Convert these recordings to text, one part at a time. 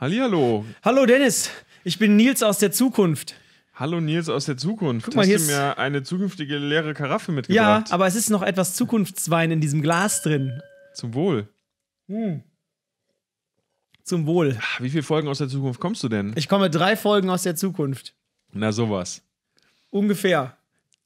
Hallihallo. Hallo Dennis, ich bin Nils aus der Zukunft. Hallo Nils aus der Zukunft. Guck mal, Hast du mir eine zukünftige leere Karaffe mitgebracht? Ja, aber es ist noch etwas Zukunftswein in diesem Glas drin. Zum Wohl. Hm. Zum Wohl. Ah, wie viele Folgen aus der Zukunft kommst du denn? Ich komme drei Folgen aus der Zukunft. Na sowas. Ungefähr.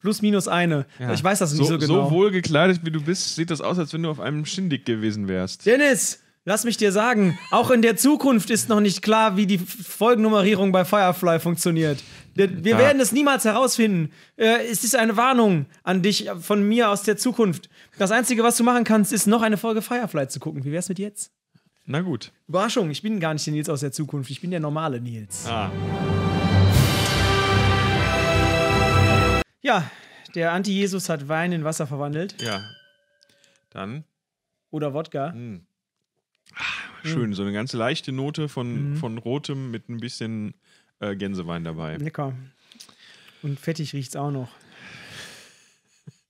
Plus minus eine. Ja. Ich weiß das nicht so, so genau. So wohl gekleidet wie du bist, sieht das aus, als wenn du auf einem Schindig gewesen wärst. Dennis! Lass mich dir sagen, auch in der Zukunft ist noch nicht klar, wie die Folgennummerierung bei Firefly funktioniert. Wir ja. werden es niemals herausfinden. Äh, es ist eine Warnung an dich äh, von mir aus der Zukunft. Das Einzige, was du machen kannst, ist noch eine Folge Firefly zu gucken. Wie wär's mit jetzt? Na gut. Überraschung, ich bin gar nicht der Nils aus der Zukunft. Ich bin der normale Nils. Ah. Ja, der Anti-Jesus hat Wein in Wasser verwandelt. Ja. Dann. Oder Wodka. Hm schön. Mhm. So eine ganz leichte Note von, mhm. von Rotem mit ein bisschen äh, Gänsewein dabei. Lecker. Und fettig riecht es auch noch.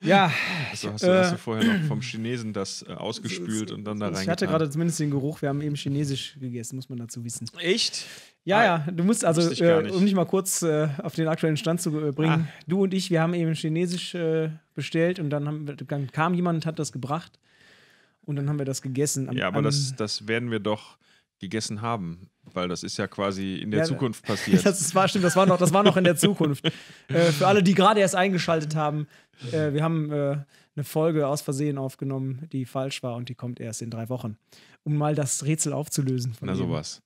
Ja. Also hast, du, äh, hast du vorher noch vom Chinesen das äh, ausgespült und dann da rein. Ich hatte gerade zumindest den Geruch, wir haben eben Chinesisch gegessen, muss man dazu wissen. Echt? Ja, ah, ja, du musst also, äh, um dich mal kurz äh, auf den aktuellen Stand zu äh, bringen, ah. du und ich, wir haben eben Chinesisch äh, bestellt und dann, haben, dann, kam jemand und hat das gebracht und dann haben wir das gegessen. Am, ja, aber das, das werden wir doch gegessen haben, weil das ist ja quasi in der ja, Zukunft passiert. das war stimmt, das war noch, das war noch in der Zukunft. äh, für alle, die gerade erst eingeschaltet haben, äh, wir haben äh, eine Folge aus Versehen aufgenommen, die falsch war und die kommt erst in drei Wochen, um mal das Rätsel aufzulösen. Na jedem. sowas.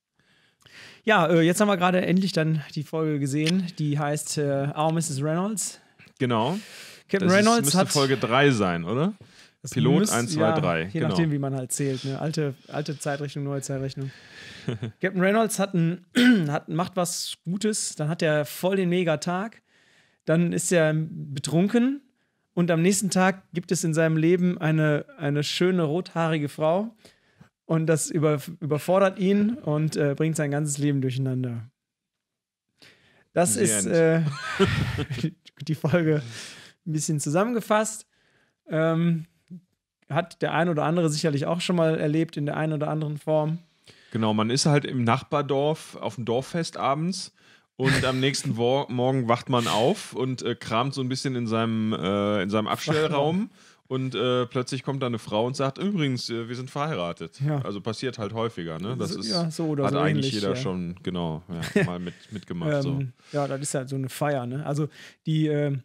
Ja, äh, jetzt haben wir gerade endlich dann die Folge gesehen, die heißt äh, Our Mrs. Reynolds. Genau. Captain das Reynolds ist, müsste hat Folge 3 sein, oder? Das Pilot müsst, 1, 2, ja, 3. Je genau. nachdem, wie man halt zählt. Ne? Alte, alte Zeitrechnung, neue Zeitrechnung. Captain Reynolds hat ein, hat, macht was Gutes, dann hat er voll den Megatag, dann ist er betrunken und am nächsten Tag gibt es in seinem Leben eine, eine schöne rothaarige Frau und das über, überfordert ihn und äh, bringt sein ganzes Leben durcheinander. Das Sehr ist äh, die Folge ein bisschen zusammengefasst. Ähm, hat der ein oder andere sicherlich auch schon mal erlebt in der einen oder anderen Form. Genau, man ist halt im Nachbardorf auf dem Dorffest abends und am nächsten Morgen wacht man auf und äh, kramt so ein bisschen in seinem, äh, in seinem Abstellraum. Und äh, plötzlich kommt da eine Frau und sagt: Übrigens, äh, wir sind verheiratet. Ja. Also passiert halt häufiger, ne? Das ist, ja, so hat so eigentlich ähnlich, jeder ja. schon, genau, mal mit, mitgemacht. ähm, so. Ja, das ist halt so eine Feier, ne? Also die ähm,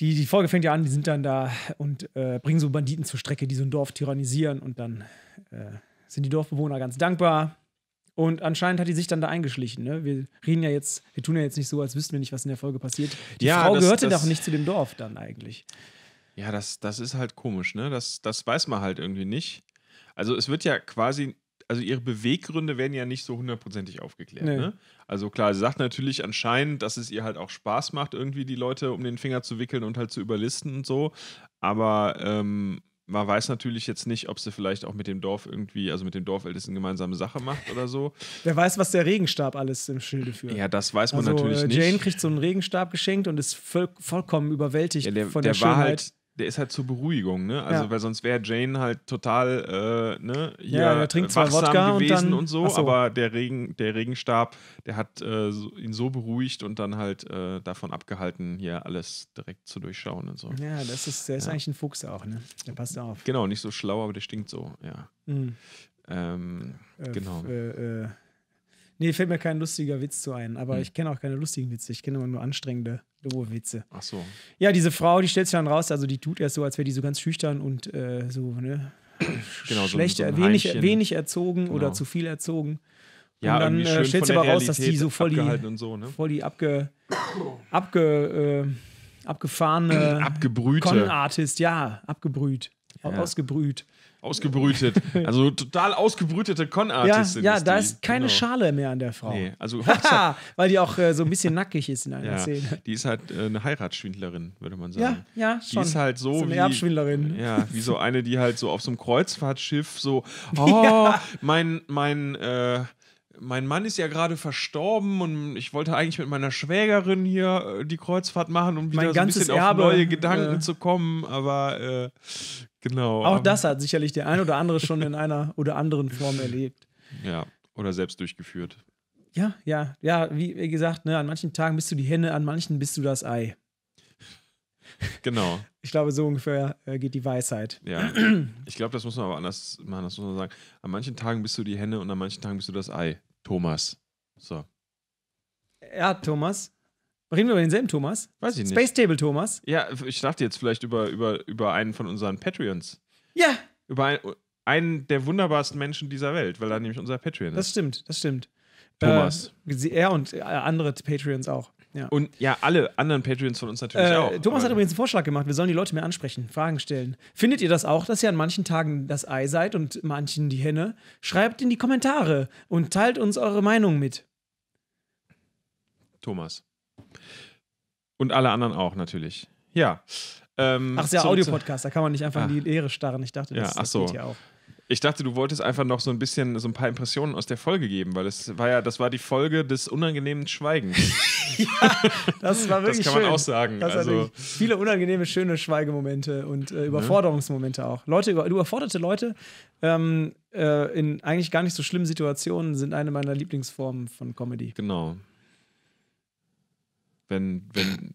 die, die Folge fängt ja an, die sind dann da und äh, bringen so Banditen zur Strecke, die so ein Dorf tyrannisieren und dann äh, sind die Dorfbewohner ganz dankbar. Und anscheinend hat die sich dann da eingeschlichen. Ne? Wir reden ja jetzt, wir tun ja jetzt nicht so, als wüssten wir nicht, was in der Folge passiert. Die ja, Frau das, gehörte das, doch nicht zu dem Dorf dann eigentlich. Ja, das, das ist halt komisch, ne? Das, das weiß man halt irgendwie nicht. Also es wird ja quasi also ihre Beweggründe werden ja nicht so hundertprozentig aufgeklärt. Nee. Ne? Also klar, sie sagt natürlich anscheinend, dass es ihr halt auch Spaß macht, irgendwie die Leute um den Finger zu wickeln und halt zu überlisten und so. Aber ähm, man weiß natürlich jetzt nicht, ob sie vielleicht auch mit dem Dorf irgendwie, also mit dem Dorfältesten gemeinsame Sache macht oder so. Wer weiß, was der Regenstab alles im Schilde führt. Ja, das weiß man also, natürlich Jane äh, nicht. Jane kriegt so einen Regenstab geschenkt und ist voll, vollkommen überwältigt ja, der, von der, der Schönheit. War halt, der ist halt zur Beruhigung, ne? Also, ja. weil sonst wäre Jane halt total, äh, ne? Hier ja, er trinkt zwar Wodka gewesen und, dann, und so, so, aber der, Regen, der Regenstab, der hat äh, ihn so beruhigt und dann halt äh, davon abgehalten, hier alles direkt zu durchschauen und so. Ja, das ist, der ist ja. eigentlich ein Fuchs auch, ne? Der passt auf. Genau, nicht so schlau, aber der stinkt so, ja. Mhm. Ähm, äh, genau. F äh, äh, Nee, fällt mir kein lustiger Witz zu ein. Aber hm. ich kenne auch keine lustigen Witze. Ich kenne immer nur anstrengende, doofe Witze. Ach so. Ja, diese Frau, die stellt sich dann raus, also die tut erst so, als wäre die so ganz schüchtern und äh, so, ne? Genau, Schlecht, so ein, so ein wenig, wenig erzogen genau. oder zu viel erzogen. Ja, dann äh, stellt sich aber raus, dass die so voll die, so, ne? voll die abge, abge, äh, abgefahrene Con-Artist, ja, abgebrüht, ja. ausgebrüht. Ausgebrütet. Also total ausgebrütete Con-Artistin. Ja, ja da ist keine genau. Schale mehr an der Frau. Nee, also Weil die auch äh, so ein bisschen nackig ist in einer ja, Szene. Die ist halt äh, eine Heiratsschwindlerin, würde man sagen. Ja, ja, schon. Die ist halt so, so eine wie, Erbschwindlerin. Ja, wie so eine, die halt so auf so einem Kreuzfahrtschiff so, oh, ja. mein, mein, äh, mein Mann ist ja gerade verstorben und ich wollte eigentlich mit meiner Schwägerin hier äh, die Kreuzfahrt machen, um wieder mein so ein bisschen Erbe. auf neue Gedanken äh. zu kommen, aber äh, Genau. Auch ähm, das hat sicherlich der ein oder andere schon in einer oder anderen Form erlebt. Ja, oder selbst durchgeführt. Ja, ja, ja, wie gesagt, ne, an manchen Tagen bist du die Henne, an manchen bist du das Ei. Genau. Ich glaube, so ungefähr äh, geht die Weisheit. Ja. Ich glaube, das muss man aber anders machen. Das muss man sagen. An manchen Tagen bist du die Henne und an manchen Tagen bist du das Ei. Thomas. So. Ja, Thomas. Reden wir über denselben Thomas? Weiß ich nicht. Space Table Thomas? Ja, ich dachte jetzt vielleicht über, über, über einen von unseren Patreons. Ja. Über einen, einen der wunderbarsten Menschen dieser Welt, weil er nämlich unser Patreon ist. Das stimmt, das stimmt. Äh, Thomas. Äh, er und äh, andere Patreons auch. Ja. Und ja, alle anderen Patreons von uns natürlich äh, auch. Thomas hat übrigens einen Vorschlag gemacht, wir sollen die Leute mehr ansprechen, Fragen stellen. Findet ihr das auch, dass ihr an manchen Tagen das Ei seid und manchen die Henne? Schreibt in die Kommentare und teilt uns eure Meinung mit. Thomas. Und alle anderen auch natürlich. Ja. Ähm, ach, ist ja Audiopodcast, da kann man nicht einfach ach. in die ah. Leere starren. Ich dachte, das, ja, das so. geht ja auch. Ich dachte, du wolltest einfach noch so ein bisschen so ein paar Impressionen aus der Folge geben, weil es war ja, das war die Folge des unangenehmen Schweigens. ja, das war wirklich Das kann schön. man auch sagen. Das also viele unangenehme, schöne Schweigemomente und äh, ne? Überforderungsmomente auch. Leute, überforderte Leute ähm, äh, in eigentlich gar nicht so schlimmen Situationen sind eine meiner Lieblingsformen von Comedy. Genau wenn, wenn,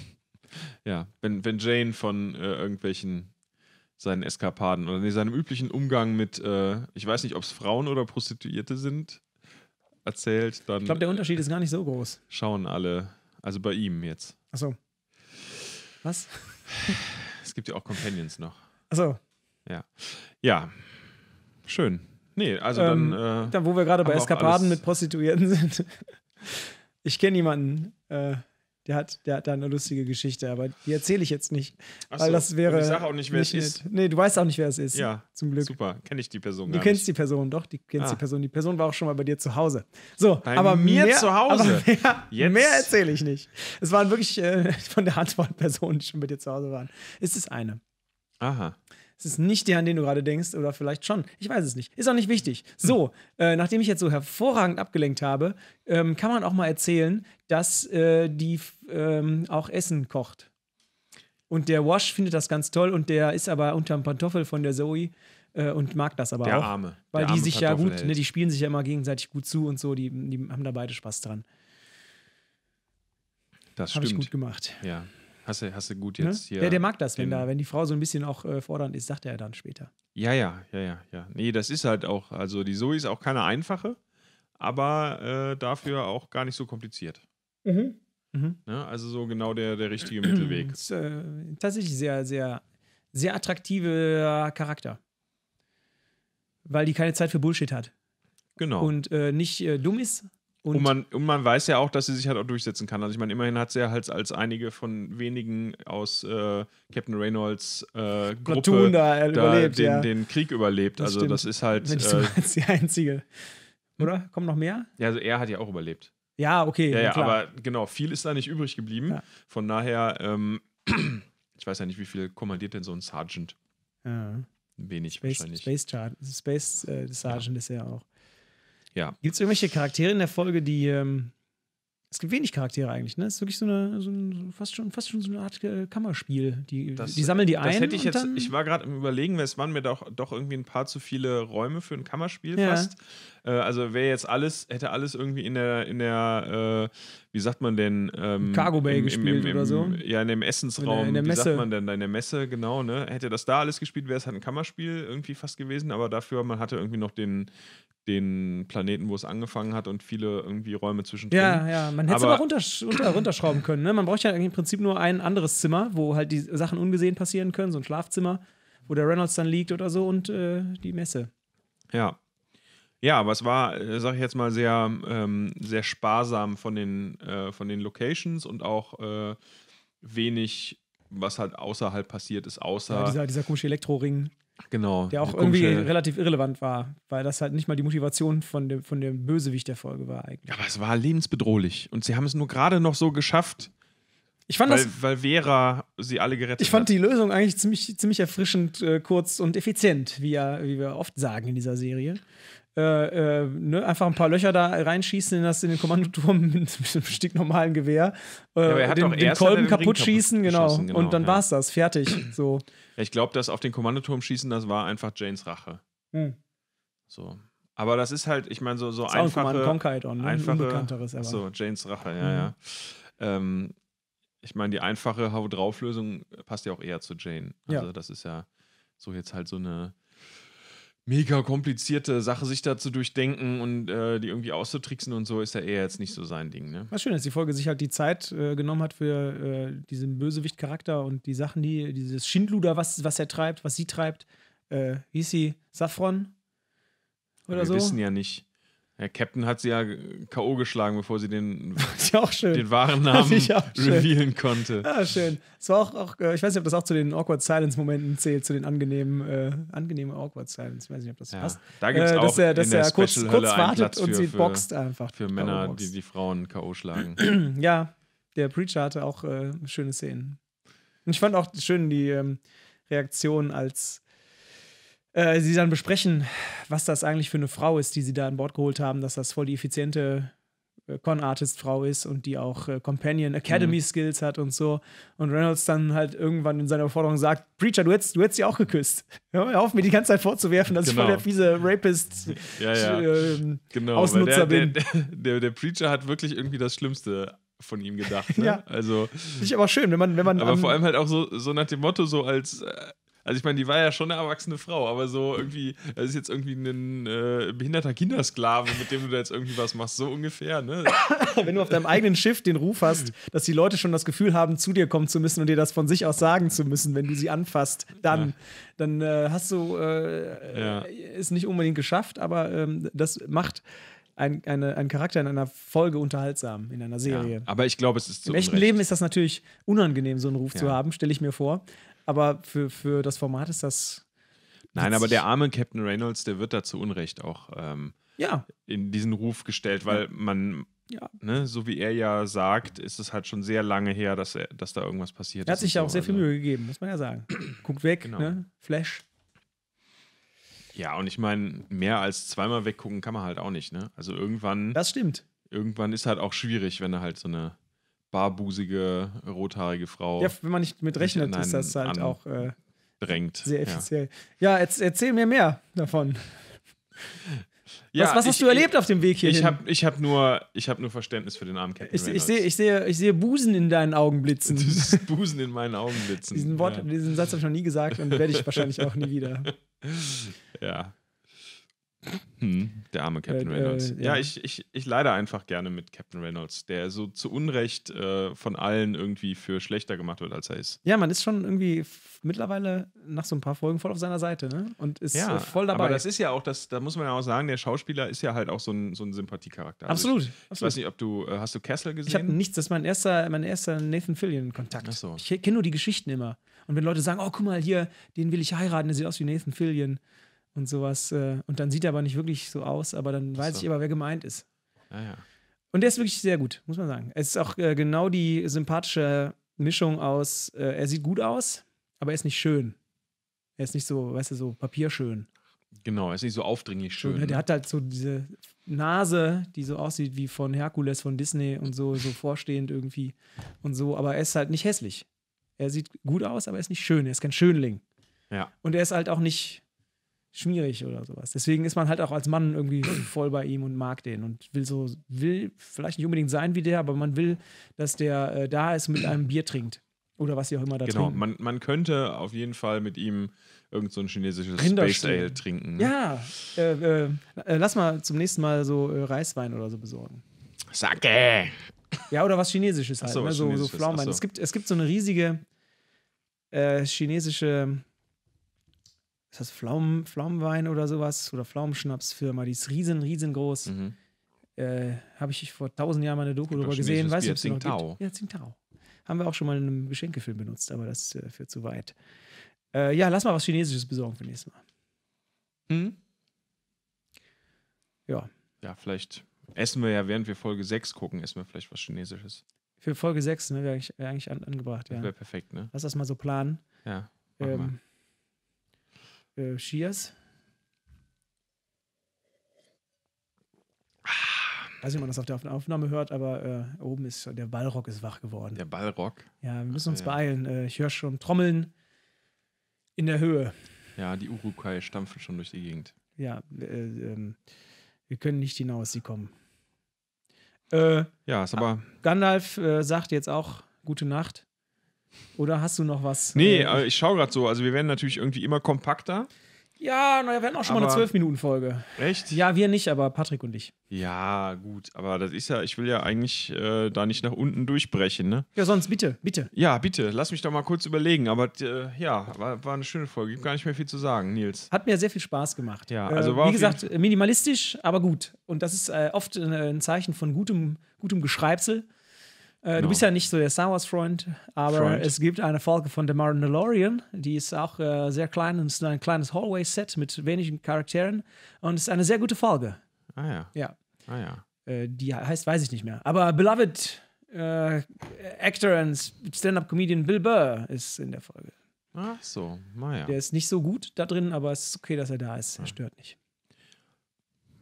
ja, wenn, wenn Jane von äh, irgendwelchen seinen Eskapaden oder nee, seinem üblichen Umgang mit, äh, ich weiß nicht, ob es Frauen oder Prostituierte sind, erzählt, dann. Ich glaube, der Unterschied ist gar nicht so groß. Äh, schauen alle, also bei ihm jetzt. Achso. Was? es gibt ja auch Companions noch. Achso. Ja. Ja. Schön. Nee, also ähm, dann. Äh, dann, wo wir gerade bei Eskapaden mit Prostituierten sind. Ich kenne jemanden, äh, der hat, der hat da eine lustige Geschichte, aber die erzähle ich jetzt nicht. Ach weil so, das wäre. ich sage auch nicht, wer nicht es ist. Nett. Nee, du weißt auch nicht, wer es ist. Ja. Zum Glück. Super, kenne ich die Person. Du kennst nicht. die Person, doch, die kennst ah. die Person. Die Person war auch schon mal bei dir zu Hause. So, bei aber mir mehr, zu Hause. Mehr, mehr erzähle ich nicht. Es waren wirklich äh, von der Antwort Personen, die schon bei dir zu Hause waren. Ist es eine. Aha. Es ist nicht der, an den du gerade denkst, oder vielleicht schon. Ich weiß es nicht. Ist auch nicht wichtig. So, hm. äh, nachdem ich jetzt so hervorragend abgelenkt habe, ähm, kann man auch mal erzählen, dass äh, die ähm, auch Essen kocht. Und der Wash findet das ganz toll und der ist aber unterm Pantoffel von der Zoe äh, und mag das aber der auch. Arme. Weil der die arme sich Pantoffel ja gut, ne, die spielen sich ja immer gegenseitig gut zu und so, die, die haben da beide Spaß dran. Das Hab stimmt. ich gut gemacht. Ja. Hast du, hast du gut ne? jetzt ne? hier. Ja, der mag das, wenn da, wenn die Frau so ein bisschen auch äh, fordernd ist, sagt er dann später. Ja, ja, ja, ja, ja. Nee, das ist halt auch, also die Zoe ist auch keine einfache, aber äh, dafür auch gar nicht so kompliziert. Mhm. Mhm. Ne? Also so genau der, der richtige Mittelweg. Das Ist, äh, tatsächlich sehr, sehr, sehr attraktiver Charakter. Weil die keine Zeit für Bullshit hat. Genau. Und äh, nicht äh, dumm ist, und, und, man, und man weiß ja auch, dass sie sich halt auch durchsetzen kann. Also ich meine, immerhin hat sie ja halt als einige von wenigen aus äh, Captain Reynolds äh, Gruppe da, äh, da den, ja. den, Krieg überlebt. Das also stimmt. das ist halt... Wenn ich äh, als die einzige. Oder? Kommen noch mehr? Ja, also er hat ja auch überlebt. Ja, okay. Ja, ja, klar. aber genau, viel ist da nicht übrig geblieben. Ja. Von daher, ähm, ich weiß ja nicht, wie viel kommandiert denn so ein Sergeant? Ja. Wenig Space, wahrscheinlich. Space, Space äh, Sergeant ist er auch. Ja. Gibt es irgendwelche Charaktere in der Folge, die. Ähm, es gibt wenig Charaktere eigentlich, ne? Es ist wirklich so eine, so ein, fast, schon, fast schon so eine Art äh, Kammerspiel. Die, das, die sammeln die ein. hätte ich jetzt, ich war gerade im Überlegen, weil es waren mir doch, doch irgendwie ein paar zu viele Räume für ein Kammerspiel ja. fast. Äh, also wäre jetzt alles, hätte alles irgendwie in der, in der äh, wie sagt man denn? Ähm, Cargo Bay im, gespielt im, im, oder so? Ja, in dem Essensraum. In der, in der wie sagt man denn? da In der Messe, genau. Ne? Hätte das da alles gespielt, wäre es halt ein Kammerspiel irgendwie fast gewesen, aber dafür, man hatte irgendwie noch den, den Planeten, wo es angefangen hat und viele irgendwie Räume zwischendrin. Ja, ja, man hätte es aber, aber runtersch runterschrauben können. Ne? Man braucht ja im Prinzip nur ein anderes Zimmer, wo halt die Sachen ungesehen passieren können, so ein Schlafzimmer, wo der Reynolds dann liegt oder so und äh, die Messe. Ja, ja, aber es war, äh, sag ich jetzt mal, sehr, ähm, sehr sparsam von den, äh, von den Locations und auch äh, wenig, was halt außerhalb passiert ist, außer. Ja, dieser, dieser komische Elektroring. Genau. Der auch irgendwie relativ irrelevant war, weil das halt nicht mal die Motivation von dem, von dem Bösewicht der Folge war eigentlich. Ja, aber es war lebensbedrohlich und sie haben es nur gerade noch so geschafft. Ich fand weil, das, weil Vera sie alle gerettet hat. Ich fand hat. die Lösung eigentlich ziemlich, ziemlich erfrischend äh, kurz und effizient, wie, ja, wie wir oft sagen in dieser Serie. Äh, äh, ne, einfach ein paar Löcher da reinschießen in, das, in den Kommandoturm mit, mit einem stinknormalen Gewehr. Äh, ja, den, den Kolben kaputt schießen, genau. genau. Und dann ja. es das, fertig. So. Ja, ich glaube, das auf den Kommandoturm schießen, das war einfach Janes Rache. Hm. So. Aber das ist halt, ich meine, so, so das einfache. Ne? ein unbekannteres einfache, So, Janes Rache, ja, mhm. ja. Ähm, ich meine, die einfache Hau drauflösung passt ja auch eher zu Jane. Also, ja. das ist ja so jetzt halt so eine mega komplizierte Sache sich da zu durchdenken und äh, die irgendwie auszutricksen und so ist ja eher jetzt nicht so sein Ding. Ne? Was schön, dass die Folge sich halt die Zeit äh, genommen hat für äh, diesen Bösewicht-Charakter und die Sachen, die dieses Schindluder, was, was er treibt, was sie treibt. Äh, wie hieß sie? Saffron? Oder Wir so? Wir wissen ja nicht. Ja, Captain hat sie ja K.O. geschlagen, bevor sie den, ja den wahren Namen revealen konnte. Ja, schön. Es war auch, auch, äh, ich weiß nicht, ob das auch zu den Awkward Silence-Momenten zählt, zu den angenehmen, äh, angenehmen Awkward Silence. Ich weiß nicht, ob das ja. passt. Da gibt es äh, auch dass er, dass in der er kurz, kurz Hölle wartet und für, sie boxt einfach. Für Männer, die die Frauen K.O. schlagen. ja, der Preacher hatte auch äh, schöne Szenen. Und ich fand auch schön die ähm, Reaktion als äh, sie dann besprechen, was das eigentlich für eine Frau ist, die sie da an Bord geholt haben, dass das voll die effiziente äh, Con-Artist-Frau ist und die auch äh, Companion Academy-Skills mhm. hat und so. Und Reynolds dann halt irgendwann in seiner Forderung sagt: Preacher, du hättest, du hättest sie auch geküsst. Hör ja, auf, mir die ganze Zeit vorzuwerfen, dass genau. ich voll der genau. fiese Rapist ja, ja. Ähm, genau, Ausnutzer der, bin. Der, der, der, Preacher hat wirklich irgendwie das Schlimmste von ihm gedacht. Ne? ja. Also, Nicht aber schön, wenn man. Wenn man aber vor allem halt auch so, so nach dem Motto, so als. Äh, also ich meine, die war ja schon eine erwachsene Frau, aber so irgendwie, das ist jetzt irgendwie ein äh, behinderter Kindersklave, mit dem du da jetzt irgendwie was machst, so ungefähr, ne? Wenn du auf deinem eigenen Schiff den Ruf hast, dass die Leute schon das Gefühl haben, zu dir kommen zu müssen und dir das von sich aus sagen zu müssen, wenn du sie anfasst, dann, ja. dann äh, hast du äh, ja. Äh, nicht unbedingt geschafft, aber ähm, das macht ein, eine, ein Charakter in einer Folge unterhaltsam, in einer Serie. Ja, aber ich glaube, es ist so. Im echten Leben ist das natürlich unangenehm, so einen Ruf ja. zu haben, stelle ich mir vor aber für, für das Format ist das. Nein, aber der arme Captain Reynolds, der wird da zu Unrecht auch ähm, ja. in diesen Ruf gestellt, weil man, ja. Ne, so wie er ja sagt, ist es halt schon sehr lange her, dass, er, dass da irgendwas passiert ist. er hat sich ja auch so, sehr viel also Mühe gegeben, muss man ja sagen. Guckt weg, genau. ne? Flash. Ja, und ich meine, mehr als zweimal weggucken kann man halt auch nicht, ne? Also irgendwann. Das stimmt. Irgendwann ist halt auch schwierig, wenn du halt so eine barbusige, rothaarige Frau. Ja, wenn man nicht mit rechnet, ist das halt auch äh, drängt. sehr effiziell. Ja, ja erz erzähl mir mehr davon. Ja, was, was ich, hast du erlebt ich, auf dem Weg hier? Ich habe ich hab nur, hab nur Verständnis für den armen Captain ich, ich, sehe, ich, sehe, ich sehe Busen in deinen Augen blitzen. Busen in meinen Augen blitzen. diesen, Wort, ja. diesen Satz habe ich noch nie gesagt und werde ich wahrscheinlich auch nie wieder. Ja. Hm, der arme Captain Reynolds. Äh, äh, ja, ja, ich, ich, ich leide einfach gerne mit Captain Reynolds, der so zu Unrecht äh, von allen irgendwie für schlechter gemacht wird, als er ist. Ja, man ist schon irgendwie mittlerweile nach so ein paar Folgen voll auf seiner Seite ne? und ist ja, voll dabei. Aber das ist ja auch, das, da muss man ja auch sagen, der Schauspieler ist ja halt auch so ein, so ein Sympathiecharakter. Also absolut, ich, absolut. Ich weiß nicht, ob du, äh, hast du Castle gesehen? Ich habe nichts, das ist mein erster, mein erster Nathan Fillion-Kontakt. So. Ich kenne nur die Geschichten immer. Und wenn Leute sagen, oh, guck mal hier, den will ich heiraten, der sieht aus wie Nathan Fillion und sowas. Äh, und dann sieht er aber nicht wirklich so aus, aber dann weiß so. ich aber, wer gemeint ist. Ah, ja. Und der ist wirklich sehr gut, muss man sagen. Es ist auch äh, genau die sympathische Mischung aus, äh, er sieht gut aus, aber er ist nicht schön. Er ist nicht so, weißt du, so papierschön. Genau, er ist nicht so aufdringlich schön. So, ne? Der ne? hat halt so diese Nase, die so aussieht wie von Herkules von Disney und so, so vorstehend irgendwie und so, aber er ist halt nicht hässlich. Er sieht gut aus, aber er ist nicht schön, er ist kein Schönling. Ja. Und er ist halt auch nicht schmierig oder sowas. Deswegen ist man halt auch als Mann irgendwie voll bei ihm und mag den und will so, will vielleicht nicht unbedingt sein wie der, aber man will, dass der äh, da ist, und mit einem Bier trinkt. Oder was sie auch immer da genau, trinken. Genau, man, man könnte auf jeden Fall mit ihm irgend so ein chinesisches Space Ale trinken. Ne? Ja, äh, äh, äh, lass mal zum nächsten Mal so äh, Reiswein oder so besorgen. Sake! Ja, oder was Chinesisches halt, so, ne? so, so Pflaumenwein. So. Es, gibt, es gibt so eine riesige äh, chinesische ist das Pflaumen, Pflaumenwein oder sowas oder Pflaumenschnapsfirma, die ist riesen, riesengroß. Mhm. Äh, Habe ich vor tausend Jahren mal eine Doku darüber gesehen. Weißt du, ob es noch gibt? Ja, Tsingtao. Haben wir auch schon mal in einem Geschenkefilm benutzt, aber das äh, führt zu weit. Äh, ja, lass mal was Chinesisches besorgen für nächstes Mal. Mhm. Ja. Ja, vielleicht essen wir ja, während wir Folge 6 gucken, essen wir vielleicht was Chinesisches. Für Folge 6, ne, wäre eigentlich, wär eigentlich an, angebracht, ja. Wäre perfekt, ne? Lass das mal so planen. Ja. Ähm, äh, Schiers. Cheers. weiß nicht, ob man das auf der Aufnahme hört, aber äh, oben ist der Ballrock ist wach geworden. Der Ballrock. Ja, wir müssen uns Ach, ja. beeilen. Äh, ich höre schon Trommeln in der Höhe. Ja, die Urukai stampfen schon durch die Gegend. Ja, äh, ähm, wir können nicht hinaus, sie kommen. Äh, ja, ist aber. Gandalf äh, sagt jetzt auch gute Nacht. Oder hast du noch was? Nee, äh, ich schaue gerade so. Also wir werden natürlich irgendwie immer kompakter. Ja, naja, wir hatten auch schon aber mal eine 12-Minuten-Folge. Echt? Ja, wir nicht, aber Patrick und ich. Ja, gut, aber das ist ja, ich will ja eigentlich äh, da nicht nach unten durchbrechen, ne? Ja, sonst bitte, bitte. Ja, bitte, lass mich doch mal kurz überlegen, aber äh, ja, war, war, eine schöne Folge, gibt gar nicht mehr viel zu sagen, Nils. Hat mir sehr viel Spaß gemacht. Ja, äh, also äh, Wie gesagt, minimalistisch, aber gut. Und das ist äh, oft äh, ein Zeichen von gutem, gutem Geschreibsel. Äh, no. Du bist ja nicht so der Star Wars-Freund, aber Freund. es gibt eine Folge von The Mandalorian, die ist auch äh, sehr klein und ist ein kleines Hallway-Set mit wenigen Charakteren und ist eine sehr gute Folge. Ah ja. Ja. Ah ja. Äh, die heißt, weiß ich nicht mehr. Aber Beloved äh, Actor und Stand-Up-Comedian Bill Burr ist in der Folge. Ach so, naja. Der ist nicht so gut da drin, aber es ist okay, dass er da ist. Er stört nicht.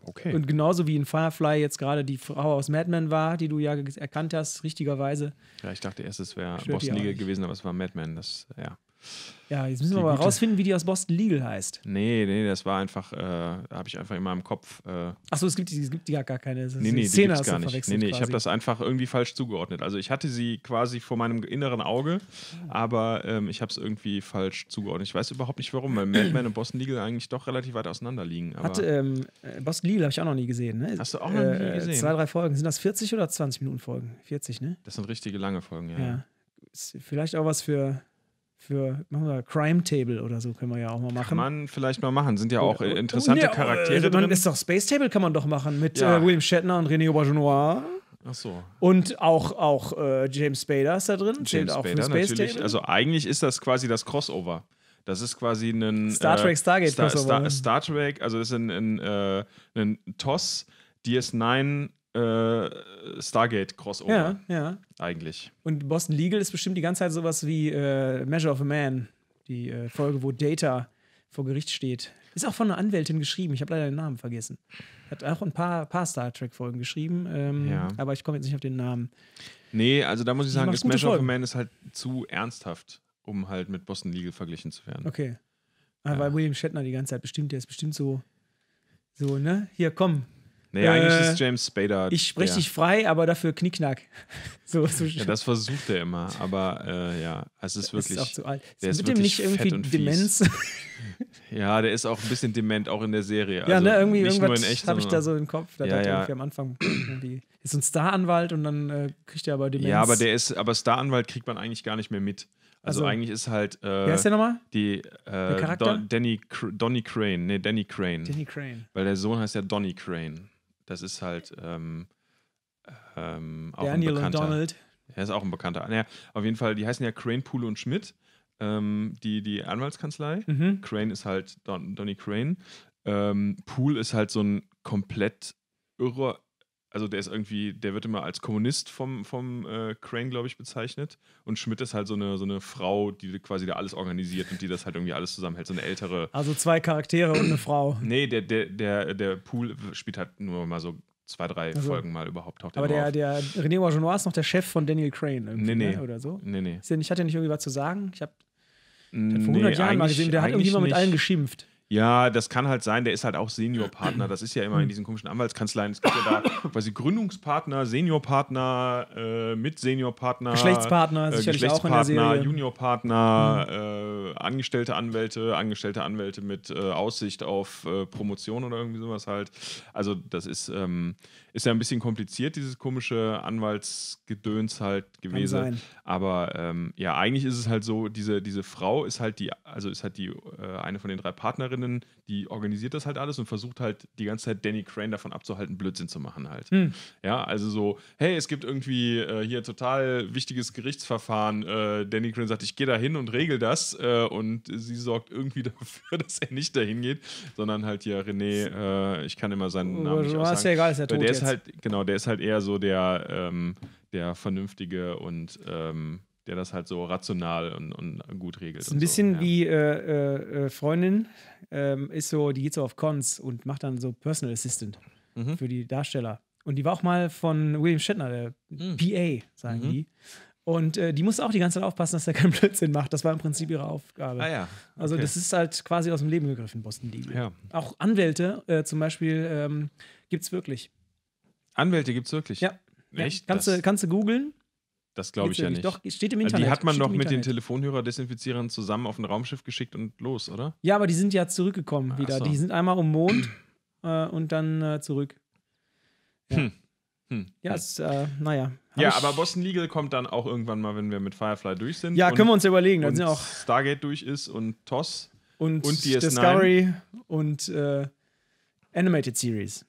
Okay. Und genauso wie in Firefly jetzt gerade die Frau aus Mad Men war, die du ja erkannt hast, richtigerweise. Ja, ich dachte erst, es wäre Boston Liga gewesen, aber es war Mad Men. Das, ja. Ja, jetzt müssen die wir mal rausfinden, wie die aus Boston Legal heißt. Nee, nee, das war einfach, äh, habe ich einfach in meinem Kopf. Äh, Achso, es gibt, es gibt ja gar keine. Das nee, nee, Szene die gibt's gar nicht. Nee, nee, ich habe das einfach irgendwie falsch zugeordnet. Also ich hatte sie quasi vor meinem inneren Auge, aber ähm, ich habe es irgendwie falsch zugeordnet. Ich weiß überhaupt nicht warum, weil Madman und Boston Legal eigentlich doch relativ weit auseinander liegen. Hat, ähm, äh, Boston Legal habe ich auch noch nie gesehen. Ne? Hast du auch noch äh, nie gesehen? Zwei, drei Folgen. Sind das 40 oder 20 Minuten Folgen? 40, ne? Das sind richtige lange Folgen, ja. ja. Vielleicht auch was für für machen wir Crime Table oder so können wir ja auch mal machen. Kann man vielleicht mal machen, sind ja auch oh, interessante oh, nee, Charaktere also man drin. Ist doch Space Table kann man doch machen mit ja. äh, William Shatner und René Aubergenois. Ach so. Und auch, auch äh, James Spader ist da drin. James auch Spader Space natürlich. Table. Also eigentlich ist das quasi das Crossover. Das ist quasi ein äh, Star Trek Stargate Star, Crossover. Star, ne? Star, Trek, also das ist ein, ein, äh, ein, ein TOS DS9 äh, Stargate-Crossover. Ja, ja. Eigentlich. Und Boston Legal ist bestimmt die ganze Zeit sowas wie äh, Measure of a Man, die äh, Folge, wo Data vor Gericht steht. Ist auch von einer Anwältin geschrieben. Ich habe leider den Namen vergessen. Hat auch ein paar, paar Star Trek-Folgen geschrieben, ähm, ja. aber ich komme jetzt nicht auf den Namen. Nee, also da muss ich sagen, das Measure Folgen. of a Man ist halt zu ernsthaft, um halt mit Boston Legal verglichen zu werden. Okay. Aber ah, ja. William Shatner die ganze Zeit bestimmt, der ist bestimmt so, so, ne? Hier, komm, Nee, eigentlich äh, ist James Spader. Ich spreche dich frei, aber dafür Knickknack. so, so ja, das versucht er immer, aber äh, ja, es ist wirklich. Ist auch zu alt. Der ist, ist mit dem nicht irgendwie Demenz. ja, der ist auch ein bisschen dement, auch in der Serie. Ja, also ne, irgendwie irgendwas habe ich da so im Kopf. Da ja, hat ja. irgendwie am Anfang irgendwie. Ist so ein Staranwalt und dann äh, kriegt er aber Demenz. Ja, aber der ist, aber Staranwalt kriegt man eigentlich gar nicht mehr mit. Also, also eigentlich ist halt. Äh, wer ist der nochmal? Die, äh, Don, Danny, Cr Donny Crane. Nee, Danny Crane. Danny Crane. Weil der Sohn heißt ja Donny Crane. Das ist halt ähm, ähm, auch Daniel ein bekannter. Donald. Er ist auch ein bekannter. Naja, auf jeden Fall, die heißen ja Crane, Poole und Schmidt, ähm, die, die Anwaltskanzlei. Mhm. Crane ist halt Don, Donny Crane. Ähm, Poole ist halt so ein komplett irrer, also der ist irgendwie, der wird immer als Kommunist vom, vom äh, Crane, glaube ich, bezeichnet. Und Schmidt ist halt so eine, so eine Frau, die quasi da alles organisiert und die das halt irgendwie alles zusammenhält. So eine ältere. Also zwei Charaktere und eine Frau. Nee, der, der, der, der Pool spielt halt nur mal so zwei, drei also, Folgen mal überhaupt taucht Aber der, auf. der René Wajanois ist noch der Chef von Daniel Crane. Nee, nee. Ne, oder so. Nee, nee. Ich hatte nicht irgendwie was zu sagen. Ich habe vor 100 nee, Jahren mal gesehen, der hat irgendwie mal mit allen geschimpft. Ja, das kann halt sein, der ist halt auch Seniorpartner. Das ist ja immer in diesen komischen Anwaltskanzleien. Es gibt ja da quasi Gründungspartner, Seniorpartner, äh, mit Seniorpartner, Geschlechtspartner, äh, sicherlich Geschlechtspartner, auch in der Serie. Juniorpartner, mhm. äh, angestellte Anwälte, angestellte Anwälte mit äh, Aussicht auf äh, Promotion oder irgendwie sowas halt. Also das ist, ähm, ist ja ein bisschen kompliziert, dieses komische Anwaltsgedöns halt gewesen. Kann sein. Aber ähm, ja, eigentlich ist es halt so, diese, diese Frau ist halt die, also ist halt die äh, eine von den drei Partnerinnen Sekretärinnen, die organisiert das halt alles und versucht halt die ganze Zeit Danny Crane davon abzuhalten, Blödsinn zu machen halt. Hm. Ja, also so, hey, es gibt irgendwie äh, hier total wichtiges Gerichtsverfahren. Äh, Danny Crane sagt, ich gehe da hin und regel das äh, und sie sorgt irgendwie dafür, dass er nicht dahin geht, sondern halt hier René, äh, ich kann immer seinen oh, Namen nicht aussagen. Ist ja egal, ist ja tot der jetzt. ist halt, genau, der ist halt eher so der, ähm, der Vernünftige und ähm, der das halt so rational und, und gut regelt. Das ist ein bisschen so, ja. wie äh, äh, äh, Freundin, ähm, ist so, die geht so auf Cons und macht dann so Personal Assistant mhm. für die Darsteller. Und die war auch mal von William Shatner, der mhm. PA, sagen mhm. die. Und äh, die musste auch die ganze Zeit aufpassen, dass er keinen Blödsinn macht. Das war im Prinzip ihre Aufgabe. Ah, ja. Also, okay. Also das ist halt quasi aus dem Leben gegriffen, Boston Legal. Ja. Auch Anwälte äh, zum Beispiel ähm, gibt es wirklich. Anwälte gibt es wirklich? Ja. Echt? Kannst, du, kannst du googeln das glaube ich ja nicht. Doch, steht im Internet. Die hat man doch mit den Telefonhörer-Desinfizierern zusammen auf ein Raumschiff geschickt und los, oder? Ja, aber die sind ja zurückgekommen Ach wieder. So. Die sind einmal um Mond äh, und dann äh, zurück. Ja, hm. Hm. ja Ist, hm. äh, naja. Ja, aber Boston Legal kommt dann auch irgendwann mal, wenn wir mit Firefly durch sind. Ja, und, können wir uns ja überlegen. Wenn auch Stargate durch ist und TOS und, und DS9. Discovery und äh, Animated Series.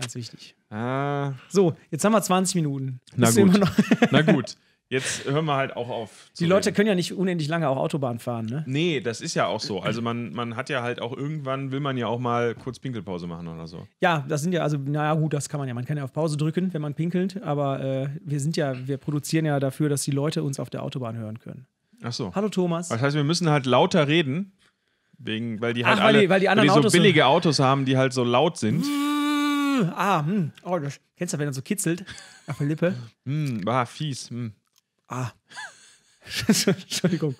Ganz wichtig. Ah. So, jetzt haben wir 20 Minuten. Na gut. Na gut. Jetzt hören wir halt auch auf. Die Leute reden. können ja nicht unendlich lange auch Autobahn fahren, ne? Nee, das ist ja auch so. Also man, man hat ja halt auch irgendwann, will man ja auch mal kurz Pinkelpause machen oder so. Ja, das sind ja, also naja gut, das kann man ja. Man kann ja auf Pause drücken, wenn man pinkelt, aber äh, wir sind ja, wir produzieren ja dafür, dass die Leute uns auf der Autobahn hören können. Ach so. Hallo Thomas. Das heißt, wir müssen halt lauter reden, wegen, weil die halt Ach, weil die, weil die, anderen weil die so Autos billige Autos haben, die halt so laut sind. Mm hm, ah, mh, hm. oh, das kennst du, wenn er so kitzelt auf der Lippe. Mh, hm, ah, war fies. Mm. Ah. Entschuldigung.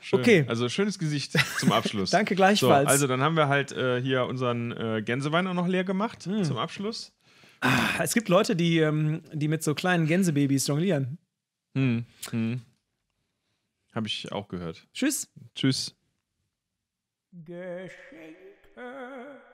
Schön. Okay. Also schönes Gesicht zum Abschluss. Danke gleichfalls. So, also dann haben wir halt äh, hier unseren äh, Gänsewein auch noch leer gemacht mm. zum Abschluss. Ah, es gibt Leute, die, ähm, die mit so kleinen Gänsebabys jonglieren. Hm. hm. Habe ich auch gehört. Tschüss. Tschüss. Geschenke